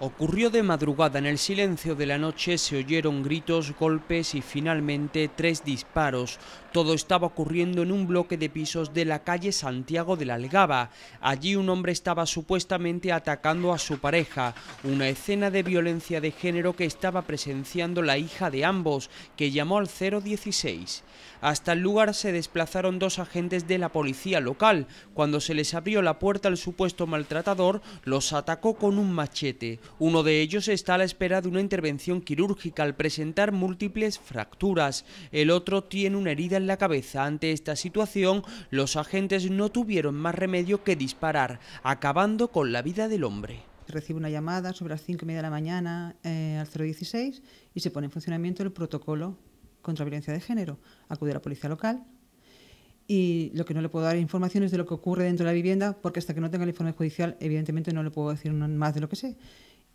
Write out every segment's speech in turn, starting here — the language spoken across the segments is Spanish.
Ocurrió de madrugada, en el silencio de la noche se oyeron gritos, golpes y finalmente tres disparos. Todo estaba ocurriendo en un bloque de pisos de la calle Santiago de la Algaba. Allí un hombre estaba supuestamente atacando a su pareja, una escena de violencia de género que estaba presenciando la hija de ambos, que llamó al 016. Hasta el lugar se desplazaron dos agentes de la policía local. Cuando se les abrió la puerta al supuesto maltratador, los atacó con un machete. Uno de ellos está a la espera de una intervención quirúrgica al presentar múltiples fracturas. El otro tiene una herida en la cabeza. Ante esta situación, los agentes no tuvieron más remedio que disparar, acabando con la vida del hombre. Recibe una llamada sobre las 5 y media de la mañana eh, al 016 y se pone en funcionamiento el protocolo contra violencia de género. Acude a la policía local, y lo que no le puedo dar información es de lo que ocurre dentro de la vivienda, porque hasta que no tenga el informe judicial, evidentemente no le puedo decir más de lo que sé.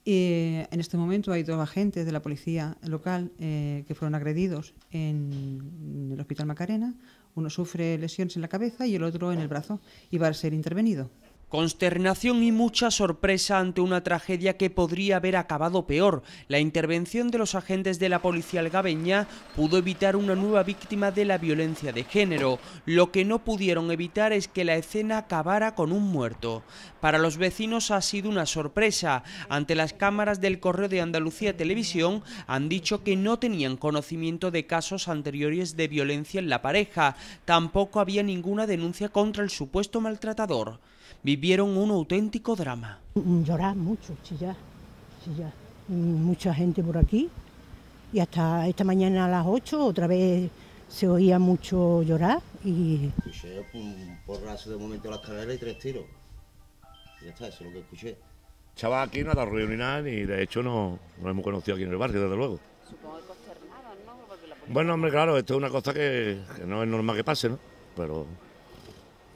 Eh, en este momento hay dos agentes de la policía local eh, que fueron agredidos en el Hospital Macarena. Uno sufre lesiones en la cabeza y el otro en el brazo y va a ser intervenido. Consternación y mucha sorpresa ante una tragedia que podría haber acabado peor. La intervención de los agentes de la policía algabeña pudo evitar una nueva víctima de la violencia de género. Lo que no pudieron evitar es que la escena acabara con un muerto. Para los vecinos ha sido una sorpresa. Ante las cámaras del Correo de Andalucía Televisión han dicho que no tenían conocimiento de casos anteriores de violencia en la pareja. Tampoco había ninguna denuncia contra el supuesto maltratador vivieron un auténtico drama. Mm, llorar mucho, chillar, chillar. Mm, mucha gente por aquí. Y hasta esta mañana a las 8 otra vez se oía mucho llorar y... un porrazo de momento a la escalera y tres tiros. Y ya está, eso es lo que escuché. Chaval aquí no ha dado ruido ni nada, ...y de hecho no, no hemos conocido aquí en el barrio, desde luego. Supongo que consternados, ¿no? Bueno, hombre, claro, esto es una cosa que, no es normal que pase, ¿no? Pero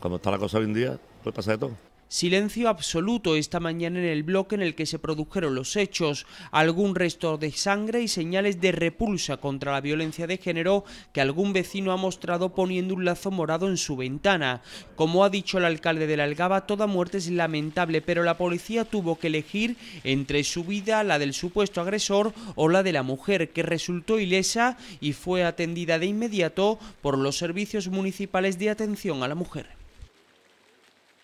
...cuando está la cosa hoy en día, pues pasa de todo. Silencio absoluto esta mañana en el bloque en el que se produjeron los hechos, algún resto de sangre y señales de repulsa contra la violencia de género que algún vecino ha mostrado poniendo un lazo morado en su ventana. Como ha dicho el alcalde de la Algaba, toda muerte es lamentable, pero la policía tuvo que elegir entre su vida, la del supuesto agresor o la de la mujer, que resultó ilesa y fue atendida de inmediato por los servicios municipales de atención a la mujer.